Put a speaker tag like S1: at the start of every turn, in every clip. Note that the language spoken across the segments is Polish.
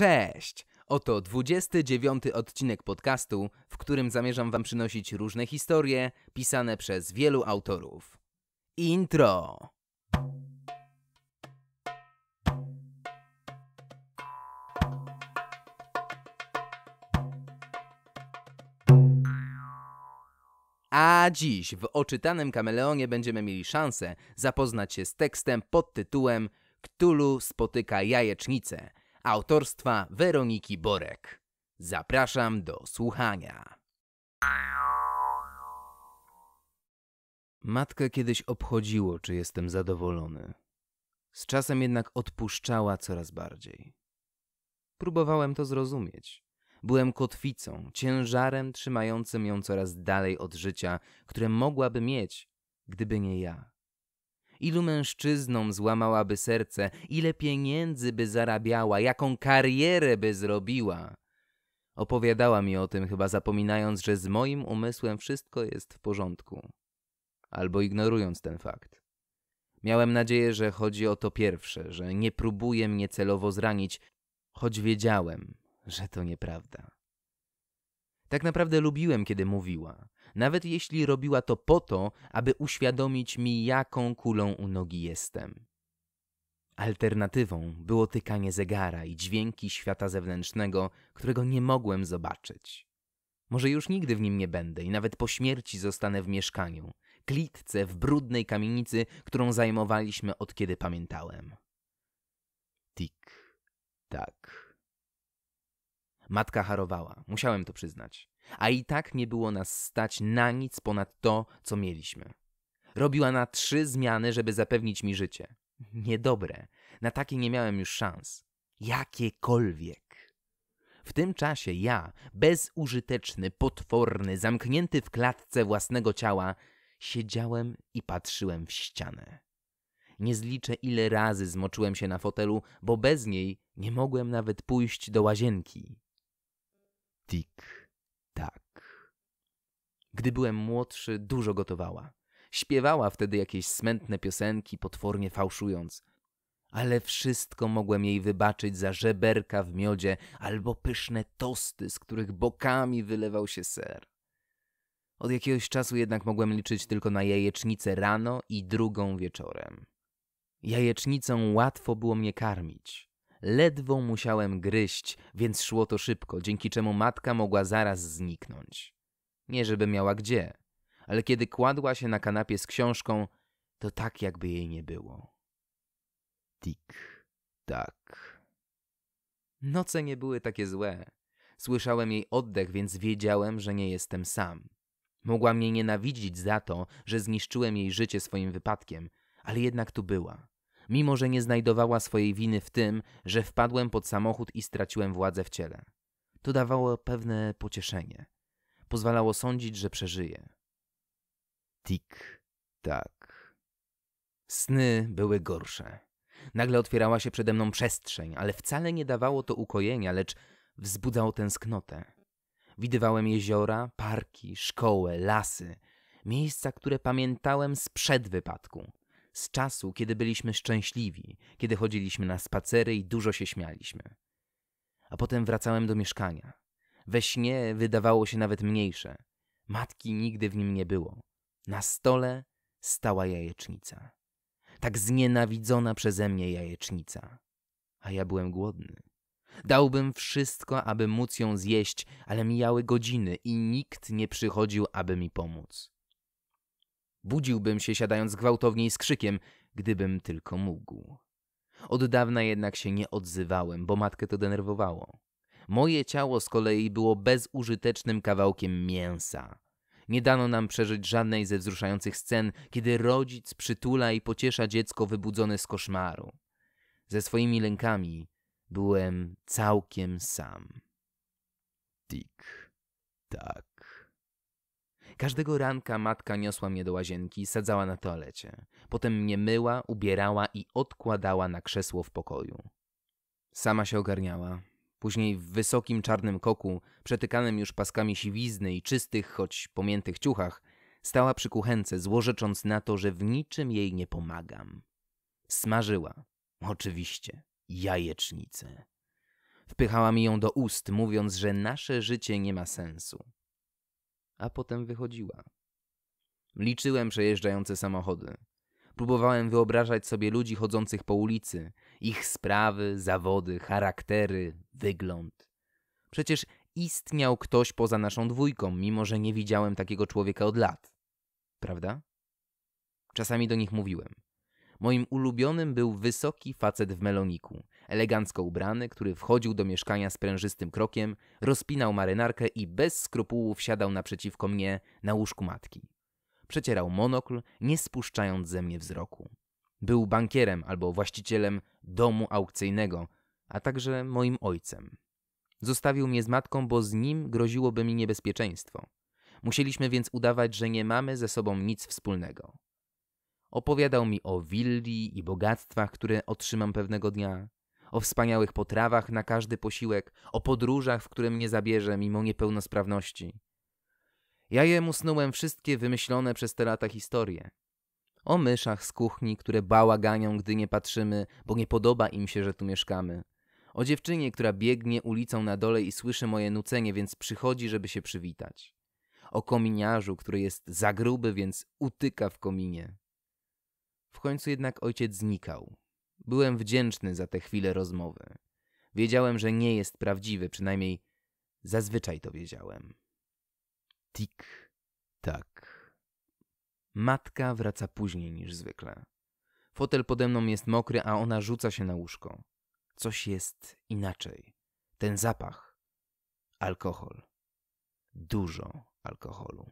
S1: Cześć! Oto 29 odcinek podcastu, w którym zamierzam Wam przynosić różne historie pisane przez wielu autorów. Intro! A dziś w oczytanym kameleonie będziemy mieli szansę zapoznać się z tekstem pod tytułem Ktulu spotyka jajecznicę autorstwa Weroniki Borek. Zapraszam do słuchania. Matkę kiedyś obchodziło, czy jestem zadowolony. Z czasem jednak odpuszczała coraz bardziej. Próbowałem to zrozumieć. Byłem kotwicą, ciężarem trzymającym ją coraz dalej od życia, które mogłaby mieć, gdyby nie ja. Ilu mężczyznom złamałaby serce, ile pieniędzy by zarabiała, jaką karierę by zrobiła. Opowiadała mi o tym, chyba zapominając, że z moim umysłem wszystko jest w porządku, albo ignorując ten fakt. Miałem nadzieję, że chodzi o to pierwsze, że nie próbuje mnie celowo zranić, choć wiedziałem, że to nieprawda. Tak naprawdę lubiłem, kiedy mówiła nawet jeśli robiła to po to, aby uświadomić mi, jaką kulą u nogi jestem. Alternatywą było tykanie zegara i dźwięki świata zewnętrznego, którego nie mogłem zobaczyć. Może już nigdy w nim nie będę i nawet po śmierci zostanę w mieszkaniu, klitce w brudnej kamienicy, którą zajmowaliśmy od kiedy pamiętałem. Tik, tak. Matka harowała, musiałem to przyznać a i tak nie było nas stać na nic ponad to, co mieliśmy. Robiła na trzy zmiany, żeby zapewnić mi życie. Niedobre. Na takie nie miałem już szans. Jakiekolwiek. W tym czasie ja, bezużyteczny, potworny, zamknięty w klatce własnego ciała, siedziałem i patrzyłem w ścianę. Nie zliczę, ile razy zmoczyłem się na fotelu, bo bez niej nie mogłem nawet pójść do łazienki. Tik tak. Gdy byłem młodszy, dużo gotowała. Śpiewała wtedy jakieś smętne piosenki, potwornie fałszując. Ale wszystko mogłem jej wybaczyć za żeberka w miodzie albo pyszne tosty, z których bokami wylewał się ser. Od jakiegoś czasu jednak mogłem liczyć tylko na jajecznicę rano i drugą wieczorem. Jajecznicą łatwo było mnie karmić. Ledwo musiałem gryźć, więc szło to szybko, dzięki czemu matka mogła zaraz zniknąć. Nie żeby miała gdzie, ale kiedy kładła się na kanapie z książką, to tak jakby jej nie było. Tik, tak. Noce nie były takie złe. Słyszałem jej oddech, więc wiedziałem, że nie jestem sam. Mogła mnie nienawidzić za to, że zniszczyłem jej życie swoim wypadkiem, ale jednak tu była mimo że nie znajdowała swojej winy w tym, że wpadłem pod samochód i straciłem władzę w ciele. To dawało pewne pocieszenie. Pozwalało sądzić, że przeżyję. Tik, tak. Sny były gorsze. Nagle otwierała się przede mną przestrzeń, ale wcale nie dawało to ukojenia, lecz wzbudzało tęsknotę. Widywałem jeziora, parki, szkołę, lasy, miejsca, które pamiętałem sprzed wypadku z czasu, kiedy byliśmy szczęśliwi, kiedy chodziliśmy na spacery i dużo się śmialiśmy. A potem wracałem do mieszkania. We śnie wydawało się nawet mniejsze. Matki nigdy w nim nie było. Na stole stała jajecznica. Tak znienawidzona przeze mnie jajecznica. A ja byłem głodny. Dałbym wszystko, aby móc ją zjeść, ale mijały godziny i nikt nie przychodził, aby mi pomóc. Budziłbym się siadając gwałtowniej z krzykiem, gdybym tylko mógł. Od dawna jednak się nie odzywałem, bo matkę to denerwowało. Moje ciało z kolei było bezużytecznym kawałkiem mięsa. Nie dano nam przeżyć żadnej ze wzruszających scen, kiedy rodzic przytula i pociesza dziecko wybudzone z koszmaru. Ze swoimi lękami byłem całkiem sam. Tik, tak. Każdego ranka matka niosła mnie do łazienki, sadzała na toalecie. Potem mnie myła, ubierała i odkładała na krzesło w pokoju. Sama się ogarniała. Później w wysokim czarnym koku, przetykanym już paskami siwizny i czystych, choć pomiętych ciuchach, stała przy kuchence, złorzecząc na to, że w niczym jej nie pomagam. Smażyła, oczywiście, jajecznicę. Wpychała mi ją do ust, mówiąc, że nasze życie nie ma sensu a potem wychodziła. Liczyłem przejeżdżające samochody. Próbowałem wyobrażać sobie ludzi chodzących po ulicy, ich sprawy, zawody, charaktery, wygląd. Przecież istniał ktoś poza naszą dwójką, mimo że nie widziałem takiego człowieka od lat. Prawda? Czasami do nich mówiłem. Moim ulubionym był wysoki facet w meloniku, elegancko ubrany, który wchodził do mieszkania sprężystym krokiem, rozpinał marynarkę i bez skrupułów siadał naprzeciwko mnie na łóżku matki. Przecierał monokl, nie spuszczając ze mnie wzroku. Był bankierem albo właścicielem domu aukcyjnego, a także moim ojcem. Zostawił mnie z matką, bo z nim groziłoby mi niebezpieczeństwo. Musieliśmy więc udawać, że nie mamy ze sobą nic wspólnego. Opowiadał mi o willi i bogactwach, które otrzymam pewnego dnia o wspaniałych potrawach na każdy posiłek, o podróżach, w które mnie zabierze mimo niepełnosprawności. Ja jemu snułem wszystkie wymyślone przez te lata historie. O myszach z kuchni, które bałaganią, gdy nie patrzymy, bo nie podoba im się, że tu mieszkamy. O dziewczynie, która biegnie ulicą na dole i słyszy moje nucenie, więc przychodzi, żeby się przywitać. O kominiarzu, który jest za gruby, więc utyka w kominie. W końcu jednak ojciec znikał, Byłem wdzięczny za te chwile rozmowy. Wiedziałem, że nie jest prawdziwy, przynajmniej zazwyczaj to wiedziałem. Tik, tak. Matka wraca później niż zwykle. Fotel pode mną jest mokry, a ona rzuca się na łóżko. Coś jest inaczej. Ten zapach. Alkohol. Dużo alkoholu.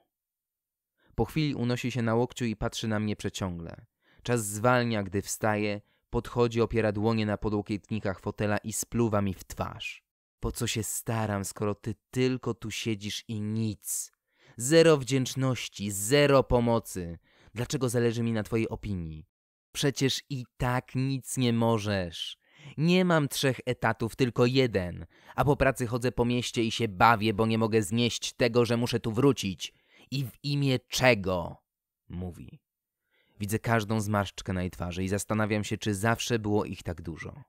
S1: Po chwili unosi się na łokciu i patrzy na mnie przeciągle. Czas zwalnia, gdy wstaje, Podchodzi, opiera dłonie na podłokietnikach fotela i spluwa mi w twarz. Po co się staram, skoro ty tylko tu siedzisz i nic? Zero wdzięczności, zero pomocy. Dlaczego zależy mi na twojej opinii? Przecież i tak nic nie możesz. Nie mam trzech etatów, tylko jeden, a po pracy chodzę po mieście i się bawię, bo nie mogę znieść tego, że muszę tu wrócić. I w imię czego? Mówi. Widzę każdą zmarszczkę na jej twarzy i zastanawiam się, czy zawsze było ich tak dużo.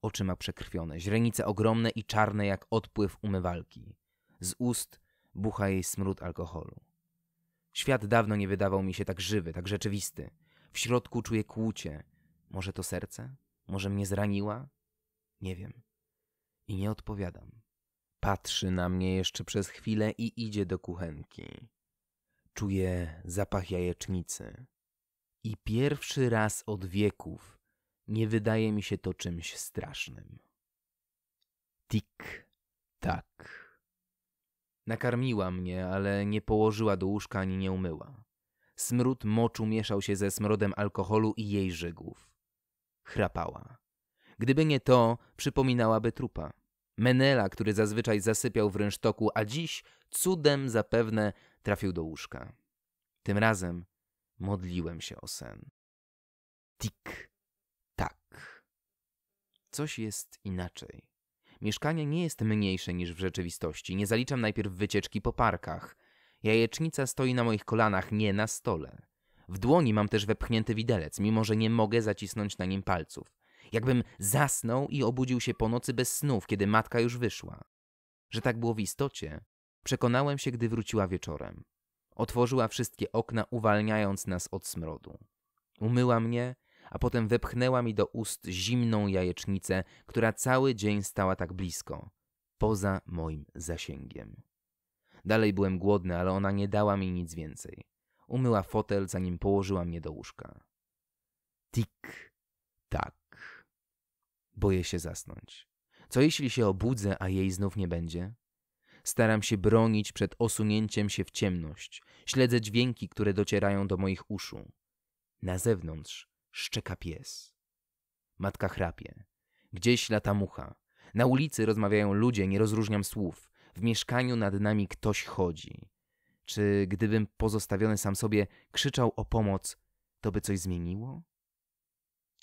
S1: Oczy ma przekrwione, źrenice ogromne i czarne jak odpływ umywalki. Z ust bucha jej smród alkoholu. Świat dawno nie wydawał mi się tak żywy, tak rzeczywisty. W środku czuję kłucie. Może to serce? Może mnie zraniła? Nie wiem. I nie odpowiadam. Patrzy na mnie jeszcze przez chwilę i idzie do kuchenki. Czuję zapach jajecznicy i pierwszy raz od wieków nie wydaje mi się to czymś strasznym. Tik, tak. Nakarmiła mnie, ale nie położyła do łóżka ani nie umyła. Smród moczu mieszał się ze smrodem alkoholu i jej żygów. Chrapała. Gdyby nie to, przypominałaby trupa. Menela, który zazwyczaj zasypiał w rynsztoku, a dziś cudem zapewne trafił do łóżka. Tym razem modliłem się o sen. Tik, tak. Coś jest inaczej. Mieszkanie nie jest mniejsze niż w rzeczywistości. Nie zaliczam najpierw wycieczki po parkach. Jajecznica stoi na moich kolanach, nie na stole. W dłoni mam też wepchnięty widelec, mimo że nie mogę zacisnąć na nim palców. Jakbym zasnął i obudził się po nocy bez snów, kiedy matka już wyszła. Że tak było w istocie, przekonałem się, gdy wróciła wieczorem. Otworzyła wszystkie okna, uwalniając nas od smrodu. Umyła mnie, a potem wepchnęła mi do ust zimną jajecznicę, która cały dzień stała tak blisko, poza moim zasięgiem. Dalej byłem głodny, ale ona nie dała mi nic więcej. Umyła fotel, zanim położyła mnie do łóżka. Tik, tak. Boję się zasnąć. Co jeśli się obudzę, a jej znów nie będzie? Staram się bronić przed osunięciem się w ciemność. Śledzę dźwięki, które docierają do moich uszu. Na zewnątrz szczeka pies. Matka chrapie. Gdzieś lata mucha. Na ulicy rozmawiają ludzie, nie rozróżniam słów. W mieszkaniu nad nami ktoś chodzi. Czy gdybym pozostawiony sam sobie krzyczał o pomoc, to by coś zmieniło?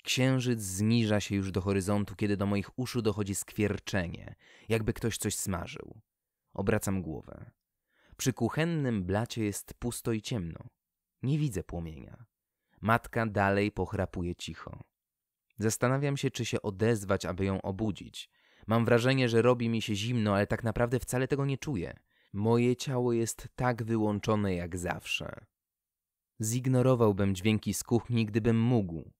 S1: Księżyc zniża się już do horyzontu, kiedy do moich uszu dochodzi skwierczenie, jakby ktoś coś smażył. Obracam głowę. Przy kuchennym blacie jest pusto i ciemno. Nie widzę płomienia. Matka dalej pochrapuje cicho. Zastanawiam się, czy się odezwać, aby ją obudzić. Mam wrażenie, że robi mi się zimno, ale tak naprawdę wcale tego nie czuję. Moje ciało jest tak wyłączone jak zawsze. Zignorowałbym dźwięki z kuchni, gdybym mógł.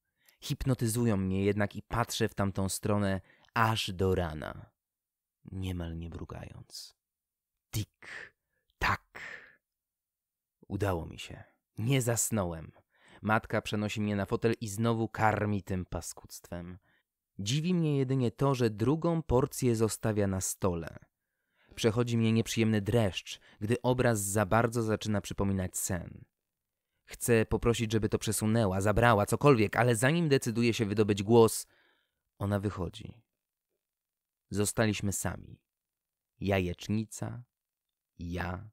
S1: Hipnotyzują mnie jednak i patrzę w tamtą stronę aż do rana, niemal nie brugając. Tik, tak. Udało mi się. Nie zasnąłem. Matka przenosi mnie na fotel i znowu karmi tym paskudztwem. Dziwi mnie jedynie to, że drugą porcję zostawia na stole. Przechodzi mnie nieprzyjemny dreszcz, gdy obraz za bardzo zaczyna przypominać sen. Chcę poprosić, żeby to przesunęła, zabrała, cokolwiek, ale zanim decyduje się wydobyć głos, ona wychodzi. Zostaliśmy sami. Jajecznica, ja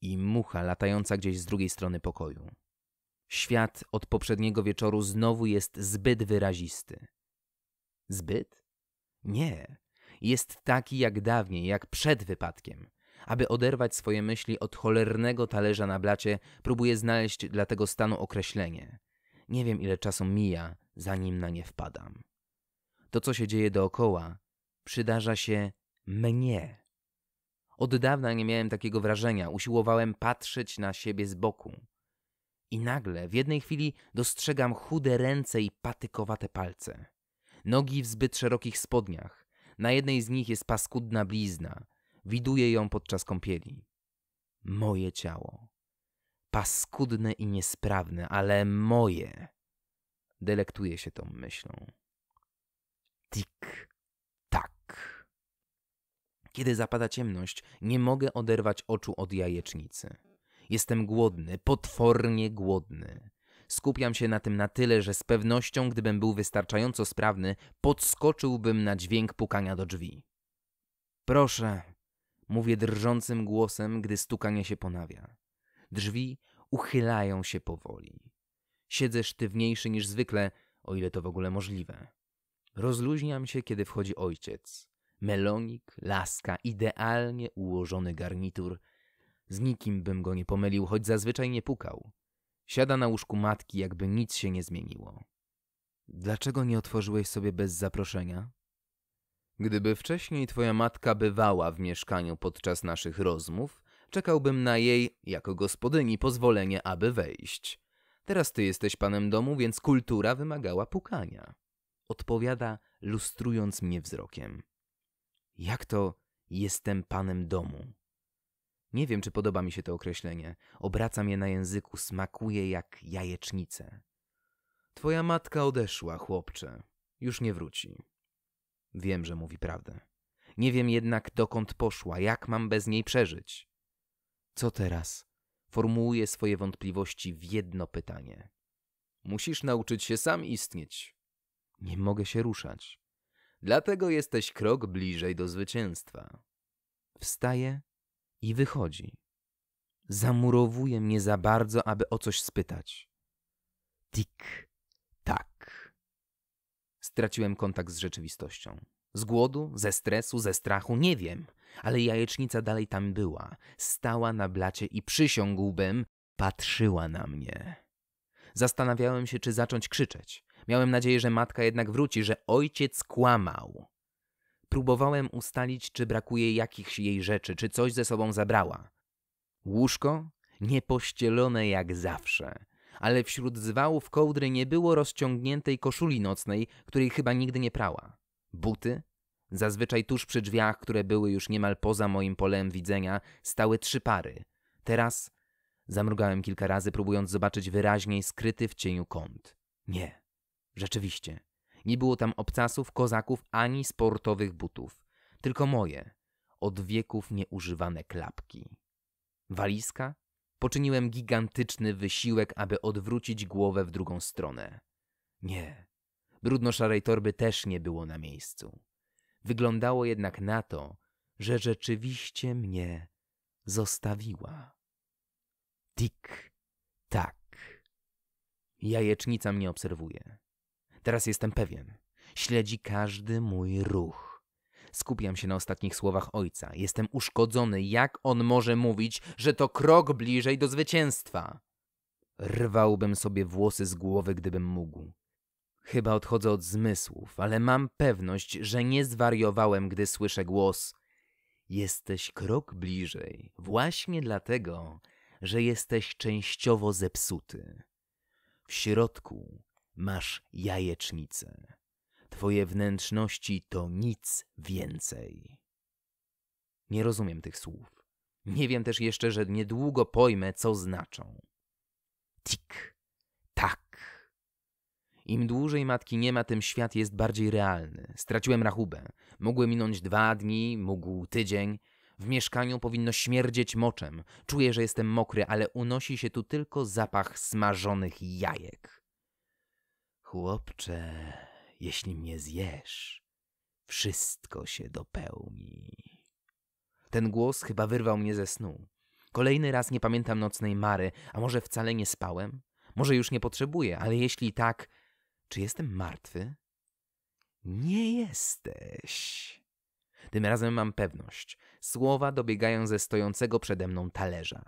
S1: i mucha latająca gdzieś z drugiej strony pokoju. Świat od poprzedniego wieczoru znowu jest zbyt wyrazisty. Zbyt? Nie. Jest taki jak dawniej, jak przed wypadkiem. Aby oderwać swoje myśli od cholernego talerza na blacie, próbuję znaleźć dla tego stanu określenie. Nie wiem, ile czasu mija, zanim na nie wpadam. To, co się dzieje dookoła, przydarza się mnie. Od dawna nie miałem takiego wrażenia, usiłowałem patrzeć na siebie z boku. I nagle, w jednej chwili, dostrzegam chude ręce i patykowate palce. Nogi w zbyt szerokich spodniach. Na jednej z nich jest paskudna blizna. Widuję ją podczas kąpieli. Moje ciało. Paskudne i niesprawne, ale moje. Delektuję się tą myślą. Tik. Kiedy zapada ciemność, nie mogę oderwać oczu od jajecznicy. Jestem głodny, potwornie głodny. Skupiam się na tym na tyle, że z pewnością, gdybym był wystarczająco sprawny, podskoczyłbym na dźwięk pukania do drzwi. Proszę, mówię drżącym głosem, gdy stukanie się ponawia. Drzwi uchylają się powoli. Siedzę sztywniejszy niż zwykle, o ile to w ogóle możliwe. Rozluźniam się, kiedy wchodzi ojciec melonik, laska, idealnie ułożony garnitur. Z nikim bym go nie pomylił, choć zazwyczaj nie pukał. Siada na łóżku matki, jakby nic się nie zmieniło. Dlaczego nie otworzyłeś sobie bez zaproszenia? Gdyby wcześniej twoja matka bywała w mieszkaniu podczas naszych rozmów, czekałbym na jej, jako gospodyni, pozwolenie, aby wejść. Teraz ty jesteś panem domu, więc kultura wymagała pukania. Odpowiada, lustrując mnie wzrokiem. Jak to jestem panem domu? Nie wiem, czy podoba mi się to określenie. Obracam je na języku, smakuje jak jajecznice. Twoja matka odeszła, chłopcze. Już nie wróci. Wiem, że mówi prawdę. Nie wiem jednak, dokąd poszła, jak mam bez niej przeżyć. Co teraz? Formułuję swoje wątpliwości w jedno pytanie. Musisz nauczyć się sam istnieć. Nie mogę się ruszać. Dlatego jesteś krok bliżej do zwycięstwa. Wstaje i wychodzi. Zamurowuje mnie za bardzo, aby o coś spytać. Tik, tak. Straciłem kontakt z rzeczywistością. Z głodu, ze stresu, ze strachu, nie wiem, ale jajecznica dalej tam była. Stała na blacie i przysiągłbym, patrzyła na mnie. Zastanawiałem się, czy zacząć krzyczeć, Miałem nadzieję, że matka jednak wróci, że ojciec kłamał. Próbowałem ustalić, czy brakuje jakichś jej rzeczy, czy coś ze sobą zabrała. Łóżko? Niepościelone jak zawsze. Ale wśród zwałów kołdry nie było rozciągniętej koszuli nocnej, której chyba nigdy nie prała. Buty? Zazwyczaj tuż przy drzwiach, które były już niemal poza moim polem widzenia, stały trzy pary. Teraz Zamrugałem kilka razy, próbując zobaczyć wyraźniej skryty w cieniu kąt. Nie. Rzeczywiście, nie było tam obcasów, kozaków ani sportowych butów, tylko moje, od wieków nieużywane klapki. Walizka? Poczyniłem gigantyczny wysiłek, aby odwrócić głowę w drugą stronę. Nie, brudno-szarej torby też nie było na miejscu. Wyglądało jednak na to, że rzeczywiście mnie zostawiła. Tik, tak. Jajecznica mnie obserwuje. Teraz jestem pewien. Śledzi każdy mój ruch. Skupiam się na ostatnich słowach ojca. Jestem uszkodzony. Jak on może mówić, że to krok bliżej do zwycięstwa? Rwałbym sobie włosy z głowy, gdybym mógł. Chyba odchodzę od zmysłów, ale mam pewność, że nie zwariowałem, gdy słyszę głos. Jesteś krok bliżej, właśnie dlatego, że jesteś częściowo zepsuty. W środku masz jajecznicę. Twoje wnętrzności to nic więcej. Nie rozumiem tych słów. Nie wiem też jeszcze, że niedługo pojmę, co znaczą. Tik, tak. Im dłużej matki nie ma, tym świat jest bardziej realny. Straciłem rachubę. Mogły minąć dwa dni, mógł tydzień. W mieszkaniu powinno śmierdzieć moczem. Czuję, że jestem mokry, ale unosi się tu tylko zapach smażonych jajek. Chłopcze, jeśli mnie zjesz, wszystko się dopełni. Ten głos chyba wyrwał mnie ze snu. Kolejny raz nie pamiętam nocnej mary, a może wcale nie spałem? Może już nie potrzebuję, ale jeśli tak, czy jestem martwy? Nie jesteś. Tym razem mam pewność. Słowa dobiegają ze stojącego przede mną talerza.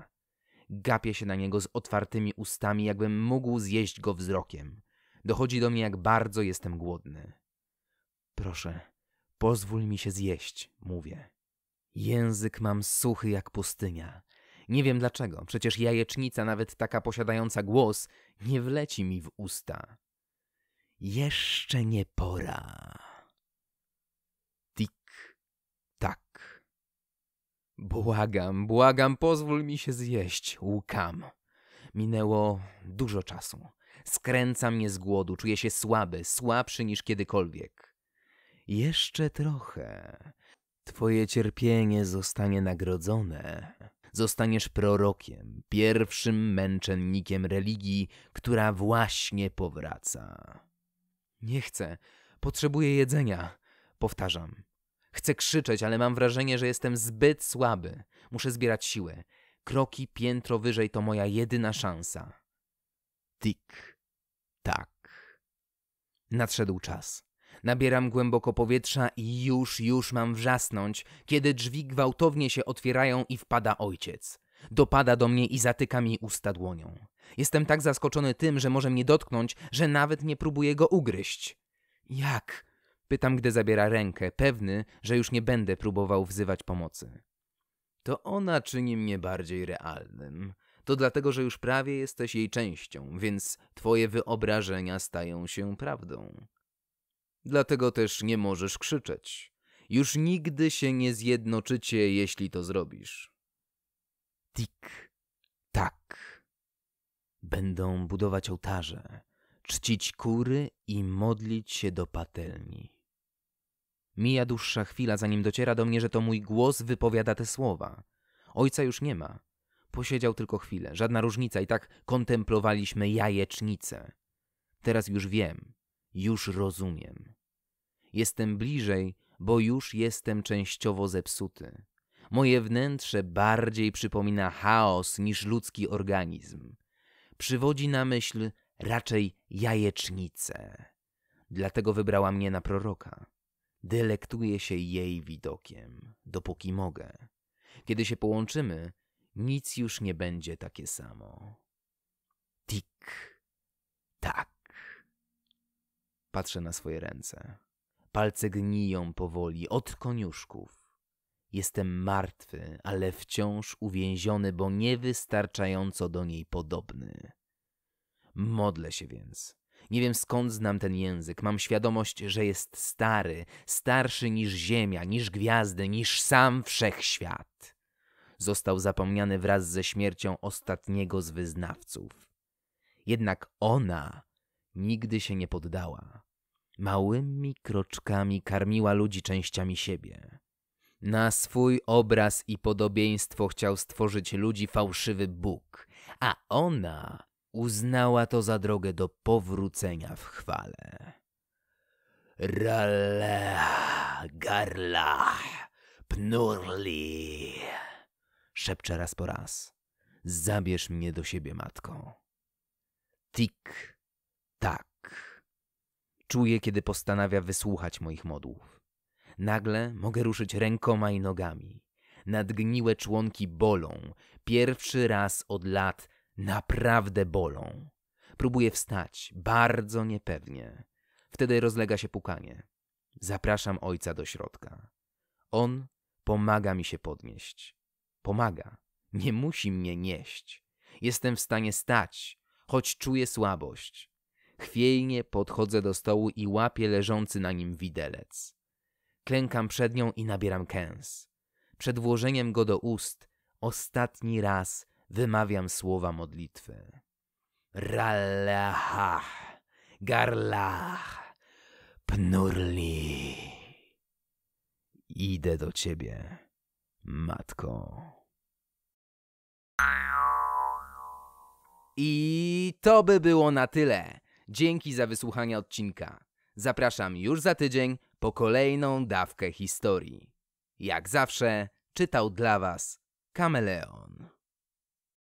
S1: Gapię się na niego z otwartymi ustami, jakbym mógł zjeść go wzrokiem. Dochodzi do mnie, jak bardzo jestem głodny. Proszę, pozwól mi się zjeść, mówię. Język mam suchy jak pustynia. Nie wiem dlaczego, przecież jajecznica, nawet taka posiadająca głos, nie wleci mi w usta. Jeszcze nie pora. Tik, tak. Błagam, błagam, pozwól mi się zjeść, łkam. Minęło dużo czasu. Skręca mnie z głodu, czuję się słaby, słabszy niż kiedykolwiek. Jeszcze trochę. Twoje cierpienie zostanie nagrodzone. Zostaniesz prorokiem, pierwszym męczennikiem religii, która właśnie powraca. Nie chcę. Potrzebuję jedzenia. Powtarzam. Chcę krzyczeć, ale mam wrażenie, że jestem zbyt słaby. Muszę zbierać siłę. Kroki piętro wyżej to moja jedyna szansa. Tik. Nadszedł czas. Nabieram głęboko powietrza i już, już mam wrzasnąć, kiedy drzwi gwałtownie się otwierają i wpada ojciec. Dopada do mnie i zatyka mi usta dłonią. Jestem tak zaskoczony tym, że może mnie dotknąć, że nawet nie próbuję go ugryźć. Jak? Pytam, gdy zabiera rękę, pewny, że już nie będę próbował wzywać pomocy. To ona czyni mnie bardziej realnym to dlatego, że już prawie jesteś jej częścią, więc twoje wyobrażenia stają się prawdą. Dlatego też nie możesz krzyczeć. Już nigdy się nie zjednoczycie, jeśli to zrobisz. Tik, tak. Będą budować ołtarze, czcić kury i modlić się do patelni. Mija dłuższa chwila, zanim dociera do mnie, że to mój głos wypowiada te słowa. Ojca już nie ma. Posiedział tylko chwilę, żadna różnica i tak kontemplowaliśmy jajecznicę. Teraz już wiem, już rozumiem. Jestem bliżej, bo już jestem częściowo zepsuty. Moje wnętrze bardziej przypomina chaos niż ludzki organizm. Przywodzi na myśl raczej jajecznicę. Dlatego wybrała mnie na proroka. Delektuję się jej widokiem, dopóki mogę. Kiedy się połączymy, nic już nie będzie takie samo. Tik, tak. Patrzę na swoje ręce. Palce gniją powoli od koniuszków. Jestem martwy, ale wciąż uwięziony, bo niewystarczająco do niej podobny. Modlę się więc. Nie wiem skąd znam ten język. Mam świadomość, że jest stary, starszy niż Ziemia, niż gwiazdy, niż sam wszechświat został zapomniany wraz ze śmiercią ostatniego z wyznawców. Jednak ona nigdy się nie poddała. Małymi kroczkami karmiła ludzi częściami siebie. Na swój obraz i podobieństwo chciał stworzyć ludzi fałszywy Bóg, a ona uznała to za drogę do powrócenia w chwale. Rale, garla, pnurli. Szepcze raz po raz. Zabierz mnie do siebie, matko. Tik, tak. Czuję, kiedy postanawia wysłuchać moich modłów. Nagle mogę ruszyć rękoma i nogami. Nadgniłe członki bolą. Pierwszy raz od lat naprawdę bolą. Próbuję wstać, bardzo niepewnie. Wtedy rozlega się pukanie. Zapraszam ojca do środka. On pomaga mi się podnieść pomaga. Nie musi mnie nieść. Jestem w stanie stać, choć czuję słabość. Chwiejnie podchodzę do stołu i łapię leżący na nim widelec. Klękam przed nią i nabieram kęs. Przed włożeniem go do ust ostatni raz wymawiam słowa modlitwy. Rallach, garlach, pnurli. Idę do ciebie. Matko. I to by było na tyle. Dzięki za wysłuchanie odcinka. Zapraszam już za tydzień po kolejną dawkę historii. Jak zawsze czytał dla Was Kameleon.